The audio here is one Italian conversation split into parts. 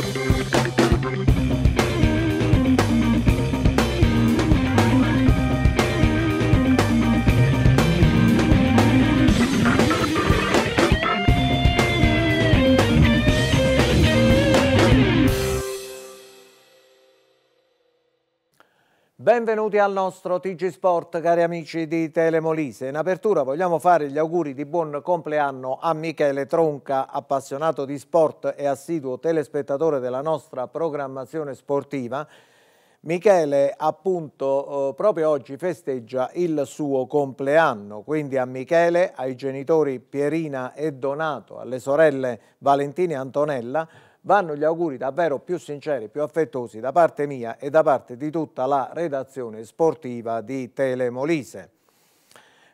Thank you. Benvenuti al nostro TG Sport, cari amici di Telemolise. In apertura vogliamo fare gli auguri di buon compleanno a Michele Tronca, appassionato di sport e assiduo telespettatore della nostra programmazione sportiva. Michele appunto eh, proprio oggi festeggia il suo compleanno, quindi a Michele, ai genitori Pierina e Donato, alle sorelle Valentina e Antonella, vanno gli auguri davvero più sinceri più affettuosi da parte mia e da parte di tutta la redazione sportiva di Telemolise.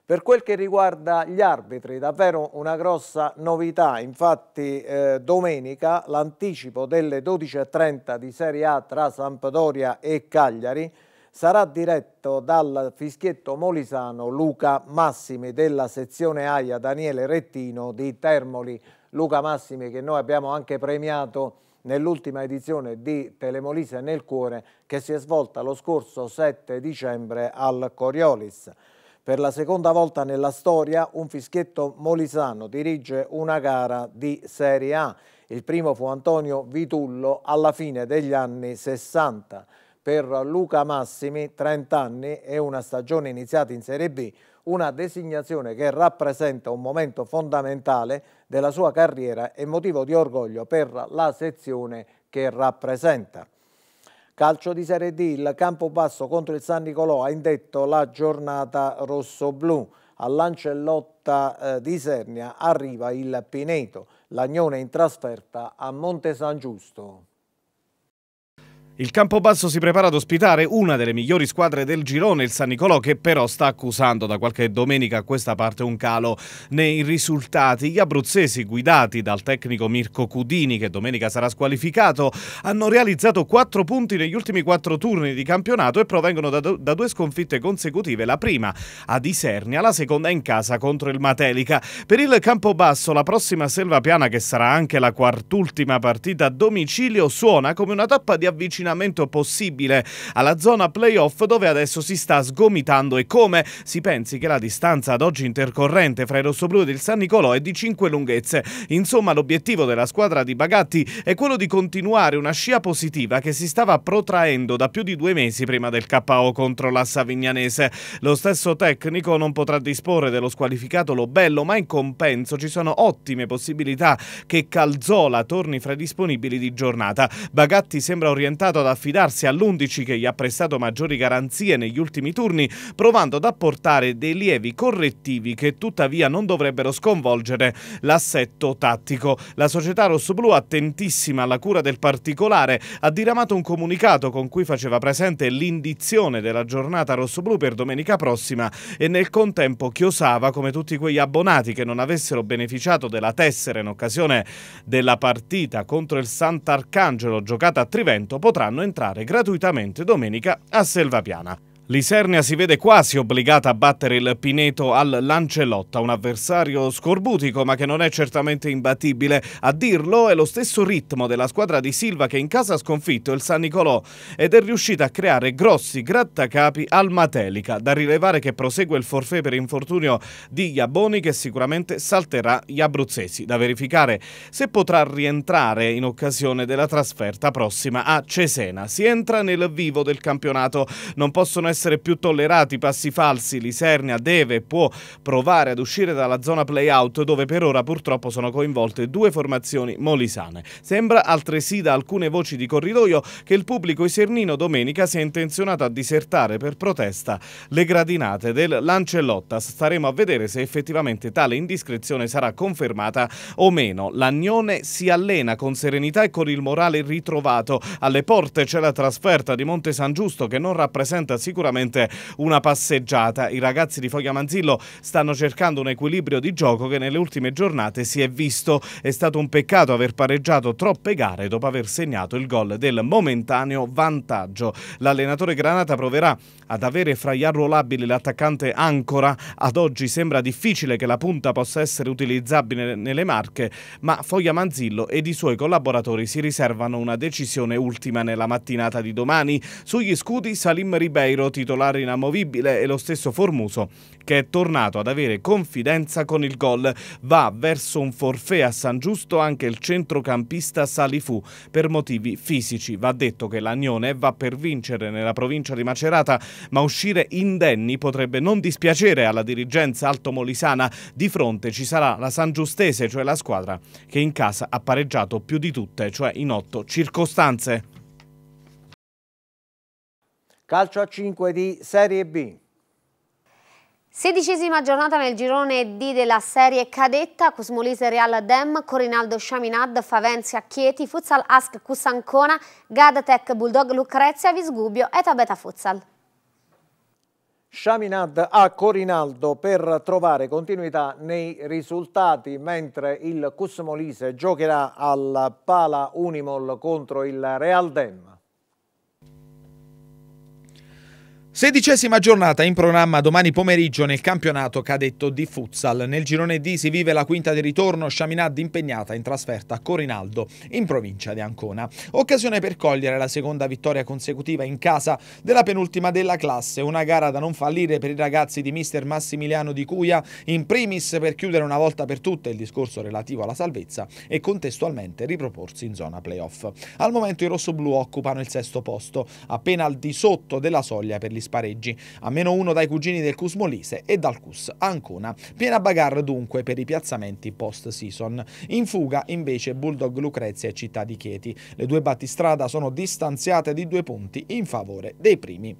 Per quel che riguarda gli arbitri, davvero una grossa novità, infatti eh, domenica l'anticipo delle 12.30 di Serie A tra Sampdoria e Cagliari sarà diretto dal fischietto molisano Luca Massimi della sezione AIA Daniele Rettino di Termoli. Luca Massimi che noi abbiamo anche premiato nell'ultima edizione di Telemolise nel cuore che si è svolta lo scorso 7 dicembre al Coriolis. Per la seconda volta nella storia un fischietto molisano dirige una gara di Serie A. Il primo fu Antonio Vitullo alla fine degli anni 60. Per Luca Massimi 30 anni e una stagione iniziata in Serie B una designazione che rappresenta un momento fondamentale della sua carriera e motivo di orgoglio per la sezione che rappresenta. Calcio di Serie D, il Campobasso contro il San Nicolò ha indetto la giornata rosso-blu. All'Ancellotta eh, di Sernia arriva il Pineto, l'Agnone in trasferta a Monte San Giusto. Il Campobasso si prepara ad ospitare una delle migliori squadre del girone, il San Nicolò, che però sta accusando da qualche domenica a questa parte un calo nei risultati. Gli abruzzesi, guidati dal tecnico Mirko Cudini, che domenica sarà squalificato, hanno realizzato quattro punti negli ultimi quattro turni di campionato e provengono da, da due sconfitte consecutive, la prima ad Isernia, la seconda in casa contro il Matelica. Per il Campobasso la prossima selva piana, che sarà anche la quartultima partita a domicilio, suona come una tappa di avvicinamento avvicinamento possibile alla zona playoff dove adesso si sta sgomitando e come si pensi che la distanza ad oggi intercorrente fra i rossoblù e il San Nicolò è di 5 lunghezze. Insomma l'obiettivo della squadra di Bagatti è quello di continuare una scia positiva che si stava protraendo da più di due mesi prima del KO contro la Savignanese. Lo stesso tecnico non potrà disporre dello squalificato Lobello ma in compenso ci sono ottime possibilità che Calzola torni fra i disponibili di giornata. Bagatti sembra orientato continuato ad affidarsi all'11 che gli ha prestato maggiori garanzie negli ultimi turni, provando ad apportare dei lievi correttivi che tuttavia non dovrebbero sconvolgere l'assetto tattico. La società rossoblu, attentissima alla cura del particolare, ha diramato un comunicato con cui faceva presente l'indizione della giornata rossoblu per domenica prossima e nel contempo chiosava come tutti quegli abbonati che non avessero beneficiato della tessera in occasione della partita contro il Sant'Arcangelo giocata a Trivento potranno potranno entrare gratuitamente domenica a Selvapiana. L'Isernia si vede quasi obbligata a battere il Pineto al Lancelotta, un avversario scorbutico ma che non è certamente imbattibile. A dirlo è lo stesso ritmo della squadra di Silva che in casa ha sconfitto il San Nicolò ed è riuscita a creare grossi grattacapi al Matelica. Da rilevare che prosegue il forfè per infortunio di Iaboni che sicuramente salterà gli abruzzesi. Da verificare se potrà rientrare in occasione della trasferta prossima a Cesena. Si entra nel vivo del campionato, non possono essere essere più tollerati i passi falsi, Lisernia deve e può provare ad uscire dalla zona play-out dove per ora purtroppo sono coinvolte due formazioni molisane. Sembra altresì da alcune voci di corridoio che il pubblico isernino domenica sia intenzionato a disertare per protesta le gradinate del Lancellotta. Staremo a vedere se effettivamente tale indiscrezione sarà confermata o meno. L'Agnone si allena con serenità e con il morale ritrovato. Alle porte c'è la trasferta di Monte San Giusto che non rappresenta sicuramente sicuramente una passeggiata. I ragazzi di Foglia Manzillo stanno cercando un equilibrio di gioco che nelle ultime giornate si è visto. È stato un peccato aver pareggiato troppe gare dopo aver segnato il gol del momentaneo vantaggio. L'allenatore Granata proverà ad avere fra gli arruolabili l'attaccante Ancora. Ad oggi sembra difficile che la punta possa essere utilizzabile nelle marche, ma Foglia Manzillo ed i suoi collaboratori si riservano una decisione ultima nella mattinata di domani. Sugli scudi Salim Ribeiro, titolare inamovibile e lo stesso Formuso che è tornato ad avere confidenza con il gol. Va verso un forfè a San Giusto anche il centrocampista Salifu per motivi fisici. Va detto che l'Agnone va per vincere nella provincia di Macerata, ma uscire indenni potrebbe non dispiacere alla dirigenza altomolisana. Di fronte ci sarà la San Giustese, cioè la squadra che in casa ha pareggiato più di tutte, cioè in otto circostanze. Calcio a 5 di Serie B. Sedicesima giornata nel girone D della serie cadetta, Cosmolise Real Dem, Corinaldo Sciaminad, Favenzia Chieti, Futsal Ask Cusancona, Gadatec Bulldog Lucrezia, Visgubbio e Tabeta Futsal. Sciaminad a Corinaldo per trovare continuità nei risultati, mentre il Cusmolise giocherà al Pala Unimol contro il Real Dem. Sedicesima giornata in programma domani pomeriggio nel campionato cadetto di futsal. Nel girone D si vive la quinta di ritorno, Sciaminad impegnata in trasferta a Corinaldo, in provincia di Ancona. Occasione per cogliere la seconda vittoria consecutiva in casa della penultima della classe, una gara da non fallire per i ragazzi di mister Massimiliano Di Cuia, in primis per chiudere una volta per tutte il discorso relativo alla salvezza e contestualmente riproporsi in zona playoff. Al momento i rossoblù occupano il sesto posto, appena al di sotto della soglia per gli spareggi, a meno uno dai cugini del Cus Molise e dal Cus Ancona. Piena bagarre dunque per i piazzamenti post-season. In fuga invece Bulldog Lucrezia e Città di Chieti. Le due battistrada sono distanziate di due punti in favore dei primi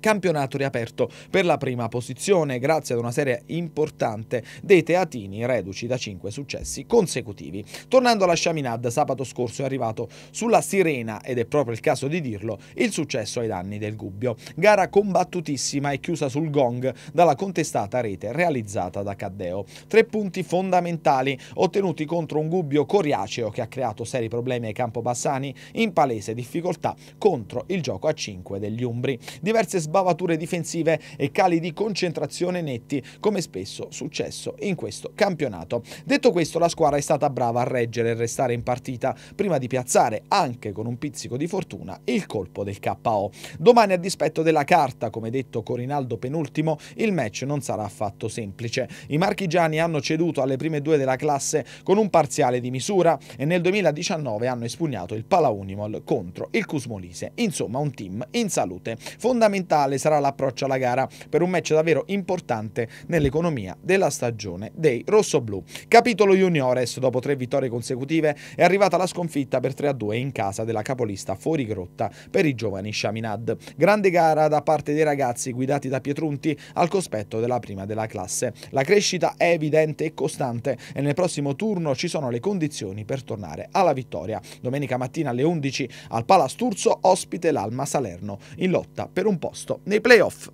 campionato riaperto per la prima posizione grazie ad una serie importante dei teatini reduci da cinque successi consecutivi. Tornando alla Chaminade, sabato scorso è arrivato sulla Sirena, ed è proprio il caso di dirlo, il successo ai danni del Gubbio. Gara combattutissima e chiusa sul gong dalla contestata rete realizzata da Caddeo. Tre punti fondamentali ottenuti contro un Gubbio coriaceo che ha creato seri problemi ai Campobassani in palese difficoltà contro il gioco a 5 degli Umbri. Diverse sbavature difensive e cali di concentrazione netti, come spesso successo in questo campionato. Detto questo, la squadra è stata brava a reggere e restare in partita prima di piazzare, anche con un pizzico di fortuna, il colpo del KO. Domani, a dispetto della carta, come detto Corinaldo penultimo, il match non sarà affatto semplice. I marchigiani hanno ceduto alle prime due della classe con un parziale di misura e nel 2019 hanno espugnato il Palaunimol contro il Cusmolise. Insomma, un team in salute. Fondamentale fondamentale sarà l'approccio alla gara per un match davvero importante nell'economia della stagione dei rossoblù. Capitolo Juniores, dopo tre vittorie consecutive, è arrivata la sconfitta per 3-2 in casa della capolista fuori grotta per i giovani Shaminad. Grande gara da parte dei ragazzi guidati da Pietrunti al cospetto della prima della classe. La crescita è evidente e costante e nel prossimo turno ci sono le condizioni per tornare alla vittoria. Domenica mattina alle 11 al Palasturzo ospite l'Alma Salerno in lotta per un posto posto nei playoff.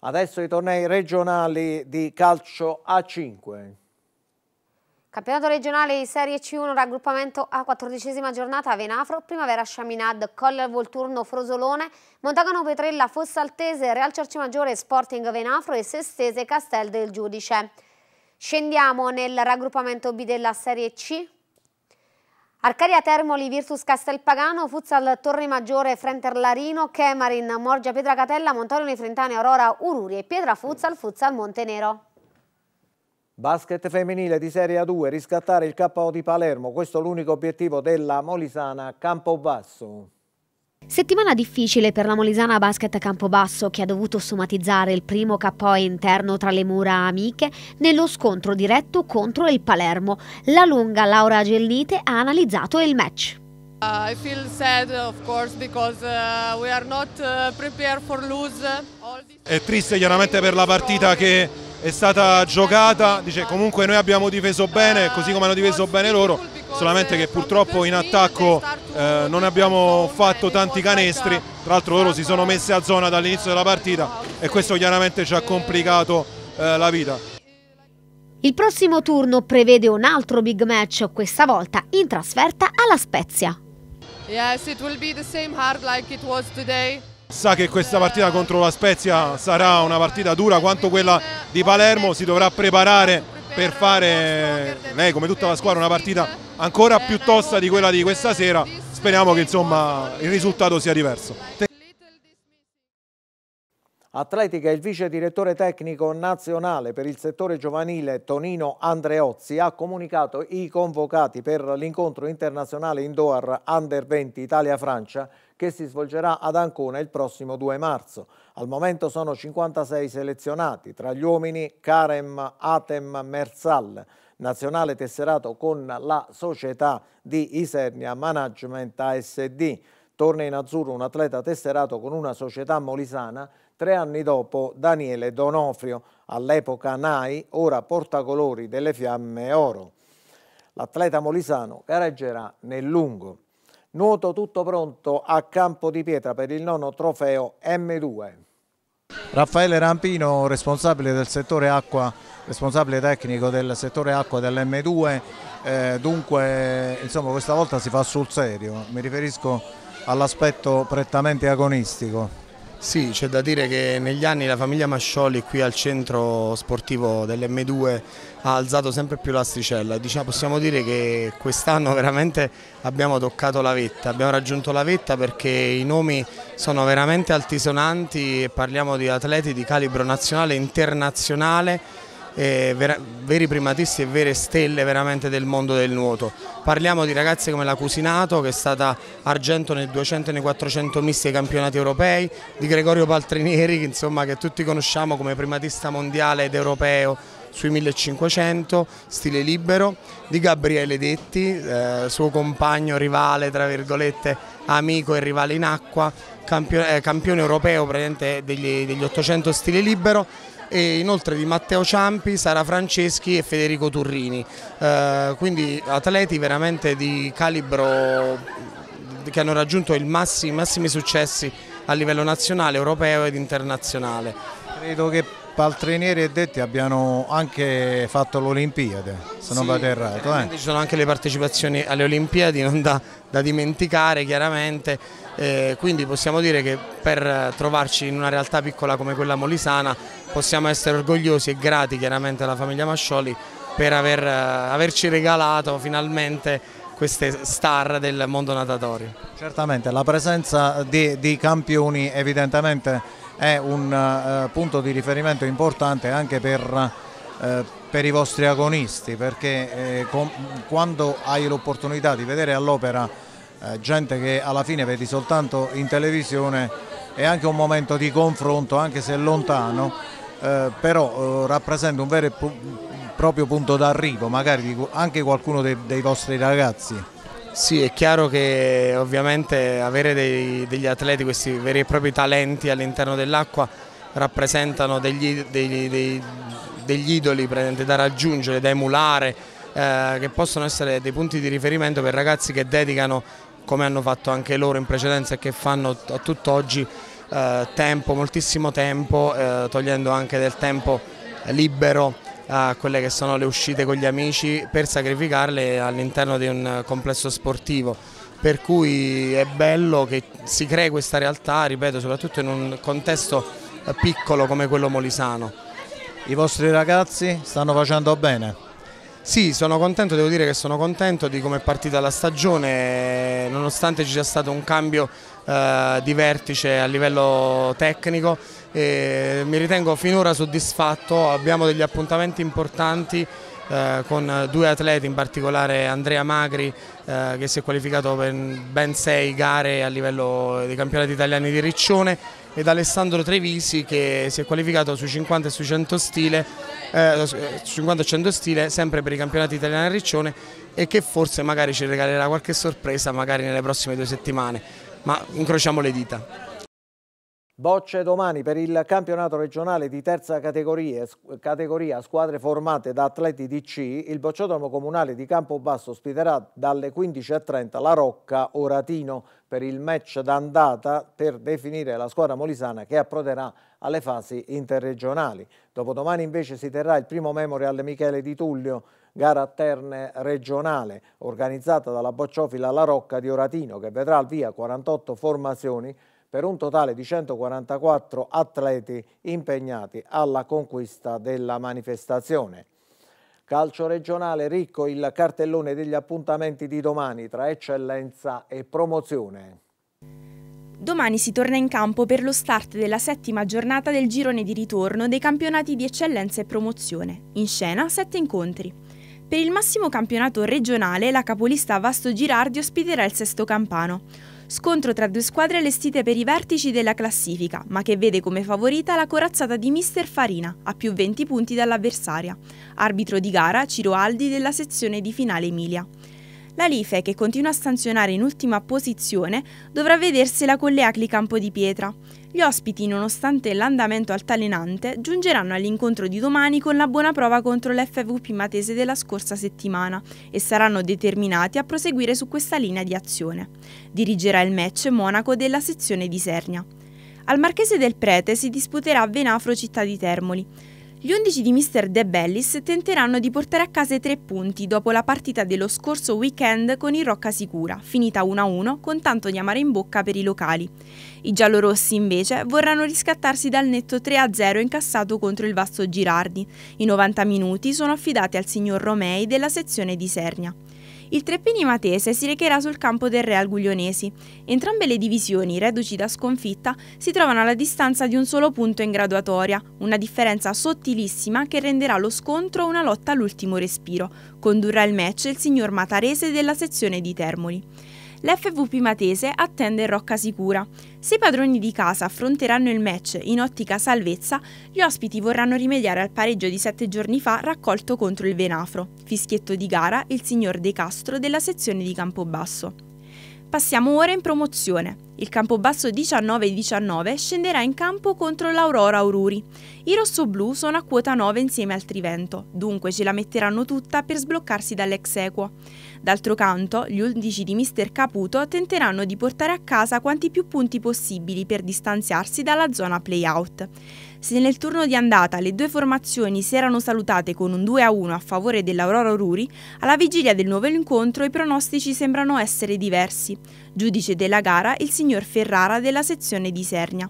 Adesso i tornei regionali di calcio A5. Campionato regionale di Serie C1, raggruppamento A14 giornata, Venafro, Primavera Sciaminad, Colle al Volturno, Frosolone, Montagano Petrella, Fossa Altese, Real Maggiore, Sporting Venafro e Sestese Castel del Giudice. Scendiamo nel raggruppamento B della Serie C, Arcaria Termoli, Virtus Castelpagano, Futsal Torre Maggiore, Frenter Larino, Kemarin, Morgia Pietra Pietracatella, Montolioni Frentane, Aurora Ururi e Pietra Futsal, Futsal Montenero. Basket femminile di Serie 2, riscattare il KO di Palermo, questo è l'unico obiettivo della Molisana Campobasso. Settimana difficile per la Molisana Basket Campobasso che ha dovuto somatizzare il primo KO interno tra le mura amiche nello scontro diretto contro il Palermo. La lunga Laura Gellite ha analizzato il match. Uh, I feel sad, of course, because uh, we are not uh, prepared for lose. È triste chiaramente per la partita che è stata giocata, dice comunque noi abbiamo difeso bene, così come hanno difeso bene loro, solamente che purtroppo in attacco eh, non abbiamo fatto tanti canestri, tra l'altro loro si sono messi a zona dall'inizio della partita e questo chiaramente ci ha complicato eh, la vita. Il prossimo turno prevede un altro big match, questa volta in trasferta alla Spezia. Yes, it will be the same hard like it was today. Sa che questa partita contro la Spezia sarà una partita dura quanto quella di Palermo, si dovrà preparare per fare, lei come tutta la squadra, una partita ancora più tosta di quella di questa sera. Speriamo che insomma, il risultato sia diverso. Atletica, il vice direttore tecnico nazionale per il settore giovanile Tonino Andreozzi ha comunicato i convocati per l'incontro internazionale indoor Under 20 Italia-Francia che si svolgerà ad Ancona il prossimo 2 marzo. Al momento sono 56 selezionati, tra gli uomini Karem Atem Mersal, nazionale tesserato con la società di Isernia Management ASD. Torna in azzurro un atleta tesserato con una società molisana Tre anni dopo Daniele Donofrio, all'epoca NAI, ora portacolori delle Fiamme Oro. L'atleta molisano gareggerà nel lungo. Nuoto tutto pronto a campo di pietra per il nono trofeo M2. Raffaele Rampino, responsabile del settore acqua, responsabile tecnico del settore acqua dell'M2, eh, dunque insomma, questa volta si fa sul serio, mi riferisco all'aspetto prettamente agonistico. Sì, c'è da dire che negli anni la famiglia Mascioli qui al centro sportivo dell'M2 ha alzato sempre più l'asticella. Diciamo, possiamo dire che quest'anno veramente abbiamo toccato la vetta, abbiamo raggiunto la vetta perché i nomi sono veramente altisonanti e parliamo di atleti di calibro nazionale e internazionale eh, veri primatisti e vere stelle veramente del mondo del nuoto. Parliamo di ragazze come la Cusinato che è stata argento nel 200 e nei 400 misti ai campionati europei, di Gregorio Paltrinieri insomma, che tutti conosciamo come primatista mondiale ed europeo sui 1500, stile libero, di Gabriele Detti, eh, suo compagno, rivale, tra virgolette, amico e rivale in acqua, campione, eh, campione europeo degli, degli 800 stile libero, e inoltre di Matteo Ciampi, Sara Franceschi e Federico Turrini, eh, quindi atleti veramente di calibro che hanno raggiunto i massimi, massimi successi a livello nazionale, europeo ed internazionale. Credo che Paltrinieri e Detti abbiano anche fatto l'Olimpiade, se sì, non vado errato. Eh. Ci sono anche le partecipazioni alle Olimpiadi, non da, da dimenticare chiaramente, eh, quindi possiamo dire che per trovarci in una realtà piccola come quella molisana possiamo essere orgogliosi e grati chiaramente alla famiglia Mascioli per aver, eh, averci regalato finalmente queste star del mondo natatorio. Certamente la presenza di, di campioni evidentemente è un uh, punto di riferimento importante anche per, uh, per i vostri agonisti perché eh, com, quando hai l'opportunità di vedere all'opera eh, gente che alla fine vedi soltanto in televisione è anche un momento di confronto anche se lontano eh, però eh, rappresenta un vero e proprio punto d'arrivo, magari anche qualcuno dei, dei vostri ragazzi. Sì, è chiaro che ovviamente avere dei, degli atleti, questi veri e propri talenti all'interno dell'acqua, rappresentano degli, degli, dei, degli idoli da raggiungere, da emulare, eh, che possono essere dei punti di riferimento per ragazzi che dedicano, come hanno fatto anche loro in precedenza e che fanno a tutt'oggi, eh, tempo, moltissimo tempo, eh, togliendo anche del tempo libero a quelle che sono le uscite con gli amici per sacrificarle all'interno di un complesso sportivo. Per cui è bello che si crei questa realtà, ripeto, soprattutto in un contesto eh, piccolo come quello molisano. I vostri ragazzi stanno facendo bene? Sì, sono contento, devo dire che sono contento di come è partita la stagione, eh, nonostante ci sia stato un cambio eh, di vertice a livello tecnico e mi ritengo finora soddisfatto, abbiamo degli appuntamenti importanti eh, con due atleti, in particolare Andrea Magri eh, che si è qualificato per ben sei gare a livello dei campionati italiani di Riccione ed Alessandro Trevisi che si è qualificato sui 50 e sui 100 stile, eh, 50 eh, e 100 stile sempre per i campionati italiani a Riccione e che forse magari ci regalerà qualche sorpresa magari nelle prossime due settimane ma incrociamo le dita. Bocce domani per il campionato regionale di terza categoria, categoria squadre formate da atleti di C, il bocciodromo comunale di Campobasso ospiterà dalle 15.30 la Rocca Oratino per il match d'andata per definire la squadra molisana che approderà alle fasi interregionali. Dopodomani invece si terrà il primo memorial Michele Di Tullio gara a terne regionale organizzata dalla Bocciofila La Rocca di Oratino che vedrà al via 48 formazioni per un totale di 144 atleti impegnati alla conquista della manifestazione. Calcio regionale ricco il cartellone degli appuntamenti di domani tra eccellenza e promozione. Domani si torna in campo per lo start della settima giornata del girone di ritorno dei campionati di eccellenza e promozione. In scena sette incontri. Per il massimo campionato regionale la capolista Vasto Girardi ospiterà il sesto campano. Scontro tra due squadre allestite per i vertici della classifica, ma che vede come favorita la corazzata di Mister Farina, a più 20 punti dall'avversaria. Arbitro di gara Ciro Aldi della sezione di finale Emilia la Life, che continua a sanzionare in ultima posizione, dovrà vedersela con le Acli Campo di Pietra. Gli ospiti, nonostante l'andamento altalenante, giungeranno all'incontro di domani con la buona prova contro l'FVP matese della scorsa settimana e saranno determinati a proseguire su questa linea di azione. Dirigerà il match Monaco della sezione di Sernia. Al Marchese del Prete si disputerà Venafro Città di Termoli. Gli 11 di Mr. De Bellis tenteranno di portare a casa i tre punti dopo la partita dello scorso weekend con il Rocca Sicura, finita 1-1 con tanto di amare in bocca per i locali. I giallorossi invece vorranno riscattarsi dal netto 3-0 incassato contro il Vasto Girardi. I 90 minuti sono affidati al signor Romei della sezione di Sernia il Treppini Matese si recherà sul campo del Real Guglionesi. Entrambe le divisioni, reduci da sconfitta, si trovano alla distanza di un solo punto in graduatoria, una differenza sottilissima che renderà lo scontro una lotta all'ultimo respiro. Condurrà il match il signor Matarese della sezione di Termoli l'FVP Matese attende rocca sicura. Se i padroni di casa affronteranno il match in ottica salvezza, gli ospiti vorranno rimediare al pareggio di sette giorni fa raccolto contro il Venafro, fischietto di gara il signor De Castro della sezione di Campobasso. Passiamo ora in promozione. Il Campobasso 19-19 scenderà in campo contro l'Aurora Aururi. I rossoblù sono a quota 9 insieme al Trivento, dunque ce la metteranno tutta per sbloccarsi dall'ex equo. D'altro canto, gli 11 di Mister Caputo tenteranno di portare a casa quanti più punti possibili per distanziarsi dalla zona playout. Se nel turno di andata le due formazioni si erano salutate con un 2-1 a favore dell'Aurora Ruri, alla vigilia del nuovo incontro i pronostici sembrano essere diversi. Giudice della gara il signor Ferrara della sezione di Sernia.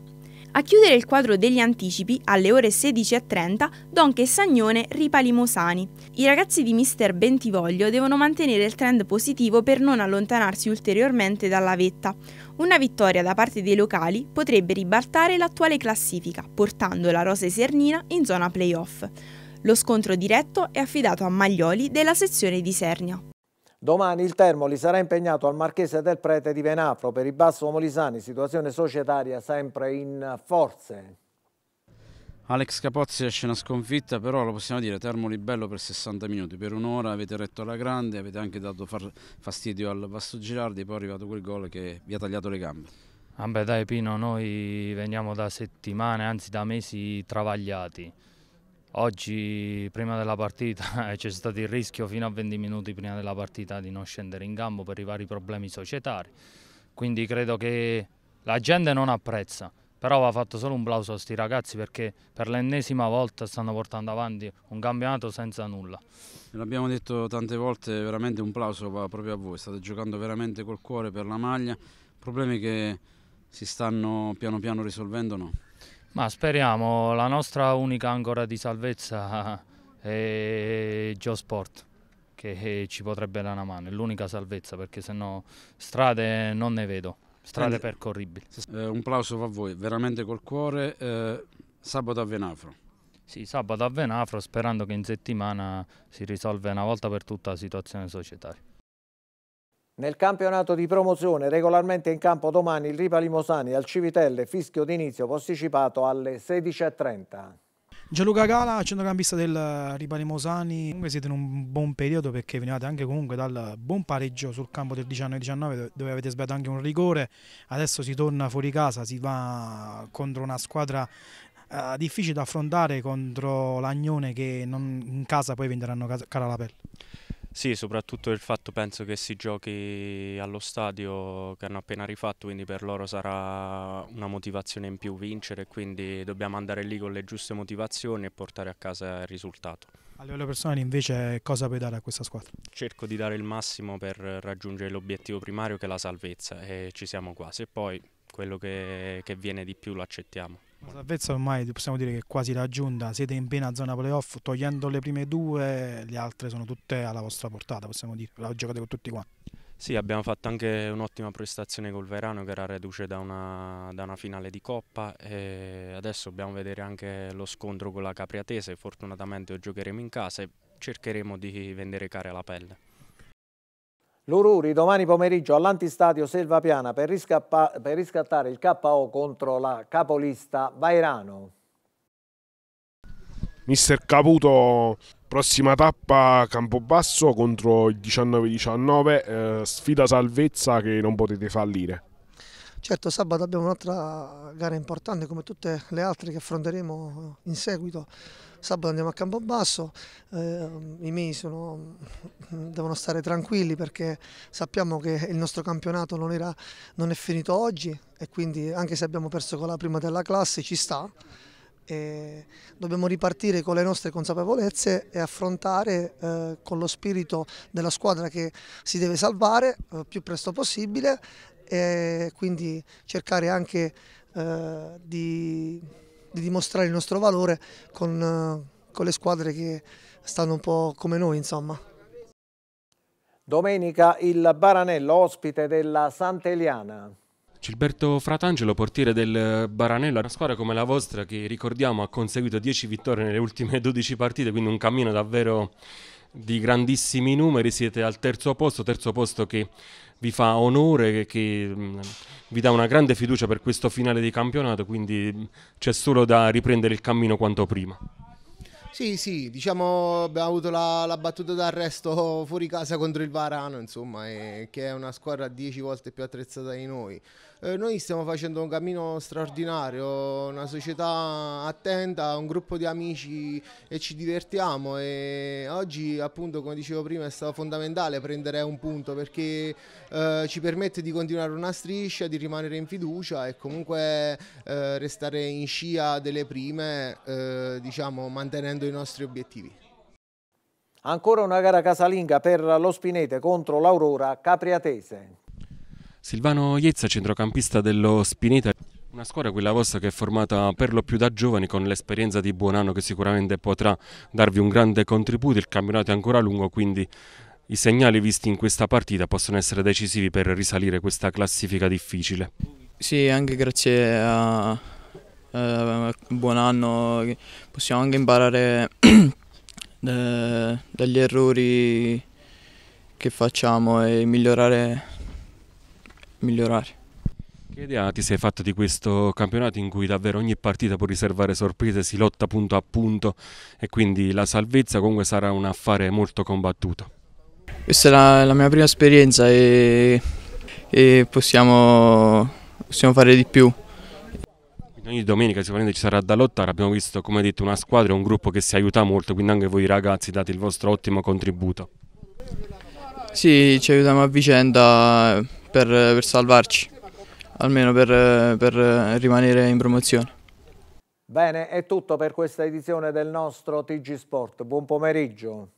A chiudere il quadro degli anticipi, alle ore 16.30, Donche e Sagnone ripali Mosani. I ragazzi di Mister Bentivoglio devono mantenere il trend positivo per non allontanarsi ulteriormente dalla vetta. Una vittoria da parte dei locali potrebbe ribaltare l'attuale classifica, portando la Rose Sernina in zona playoff. Lo scontro diretto è affidato a Maglioli della sezione di Sernia. Domani il Termoli sarà impegnato al Marchese del Prete di Venafro per il Basso Molisani, situazione societaria sempre in forze. Alex Capozzi esce una sconfitta, però lo possiamo dire, Termolibello per 60 minuti, per un'ora avete retto alla grande, avete anche dato fastidio al Vasto Girardi, poi è arrivato quel gol che vi ha tagliato le gambe. Vabbè ah dai Pino, noi veniamo da settimane, anzi da mesi travagliati. Oggi, prima della partita, eh, c'è stato il rischio fino a 20 minuti prima della partita di non scendere in campo per i vari problemi societari. Quindi credo che la gente non apprezza però va fatto solo un plauso a questi ragazzi perché per l'ennesima volta stanno portando avanti un campionato senza nulla. L'abbiamo detto tante volte, veramente un plauso va proprio a voi, state giocando veramente col cuore per la maglia, problemi che si stanno piano piano risolvendo no? Ma speriamo, la nostra unica ancora di salvezza è Joe Sport che ci potrebbe dare una mano, è l'unica salvezza perché sennò strade non ne vedo strade percorribili. Eh, un plauso a voi, veramente col cuore, eh, sabato a Venafro. Sì, sabato a Venafro sperando che in settimana si risolva una volta per tutta la situazione societaria. Nel campionato di promozione regolarmente in campo domani il Ripa Limosani al Civitelle, fischio d'inizio posticipato alle 16.30. Gianluca Gala, centrocampista del Ribani Mosani, comunque siete in un buon periodo perché venivate anche comunque dal buon pareggio sul campo del 19-19 dove avete sbagliato anche un rigore, adesso si torna fuori casa, si va contro una squadra uh, difficile da affrontare contro l'Agnone che non, in casa poi venderanno cara la pelle. Sì, soprattutto il fatto penso che si giochi allo stadio che hanno appena rifatto, quindi per loro sarà una motivazione in più vincere, quindi dobbiamo andare lì con le giuste motivazioni e portare a casa il risultato. A livello personale invece cosa puoi dare a questa squadra? Cerco di dare il massimo per raggiungere l'obiettivo primario che è la salvezza e ci siamo quasi e poi quello che, che viene di più lo accettiamo. La salvezza ormai possiamo dire che è quasi raggiunta, siete in piena zona playoff, togliendo le prime due, le altre sono tutte alla vostra portata, possiamo dire, la giocate con tutti quanti. Sì, abbiamo fatto anche un'ottima prestazione col Verano che era reduce da una, da una, finale di Coppa e adesso dobbiamo vedere anche lo scontro con la Capriatese, fortunatamente lo giocheremo in casa e cercheremo di vendere care la pelle. L'Ururi domani pomeriggio all'antistadio Selvapiana per, per riscattare il KO contro la capolista Vairano. Mister Caputo, prossima tappa Campobasso contro il 19-19, eh, sfida salvezza che non potete fallire. Certo, sabato abbiamo un'altra gara importante come tutte le altre che affronteremo in seguito sabato andiamo a Campobasso, eh, i miei sono, mm, devono stare tranquilli perché sappiamo che il nostro campionato non, era, non è finito oggi e quindi anche se abbiamo perso con la prima della classe ci sta dobbiamo ripartire con le nostre consapevolezze e affrontare eh, con lo spirito della squadra che si deve salvare eh, più presto possibile e quindi cercare anche eh, di di dimostrare il nostro valore con, eh, con le squadre che stanno un po' come noi insomma. Domenica il Baranello ospite della Sant'Eliana. Gilberto Fratangelo, portiere del Baranello, una squadra come la vostra che ricordiamo ha conseguito 10 vittorie nelle ultime 12 partite, quindi un cammino davvero di grandissimi numeri, siete al terzo posto, terzo posto che vi fa onore, che vi dà una grande fiducia per questo finale di campionato, quindi c'è solo da riprendere il cammino quanto prima. Sì, sì, diciamo abbiamo avuto la, la battuta d'arresto fuori casa contro il Varano, insomma, e, che è una squadra 10 volte più attrezzata di noi. Eh, noi stiamo facendo un cammino straordinario, una società attenta, un gruppo di amici e ci divertiamo e oggi appunto come dicevo prima è stato fondamentale prendere un punto perché eh, ci permette di continuare una striscia, di rimanere in fiducia e comunque eh, restare in scia delle prime eh, diciamo mantenendo i nostri obiettivi. Ancora una gara casalinga per lo Spinete contro l'Aurora Capriatese. Silvano Iezza, centrocampista dello Spinita. Una squadra quella vostra che è formata per lo più da giovani con l'esperienza di Buonanno che sicuramente potrà darvi un grande contributo, il campionato è ancora lungo quindi i segnali visti in questa partita possono essere decisivi per risalire questa classifica difficile. Sì, anche grazie a, a Buonanno possiamo anche imparare dagli errori che facciamo e migliorare migliorare. Che idea ti sei fatta di questo campionato in cui davvero ogni partita può riservare sorprese, si lotta punto a punto e quindi la salvezza comunque sarà un affare molto combattuto? Questa è la, la mia prima esperienza e, e possiamo, possiamo fare di più ogni domenica sicuramente ci sarà da lottare, abbiamo visto come detto una squadra e un gruppo che si aiuta molto, quindi anche voi ragazzi date il vostro ottimo contributo. Sì, ci aiutiamo a vicenda, per, per salvarci, almeno per, per rimanere in promozione. Bene, è tutto per questa edizione del nostro TG Sport. Buon pomeriggio.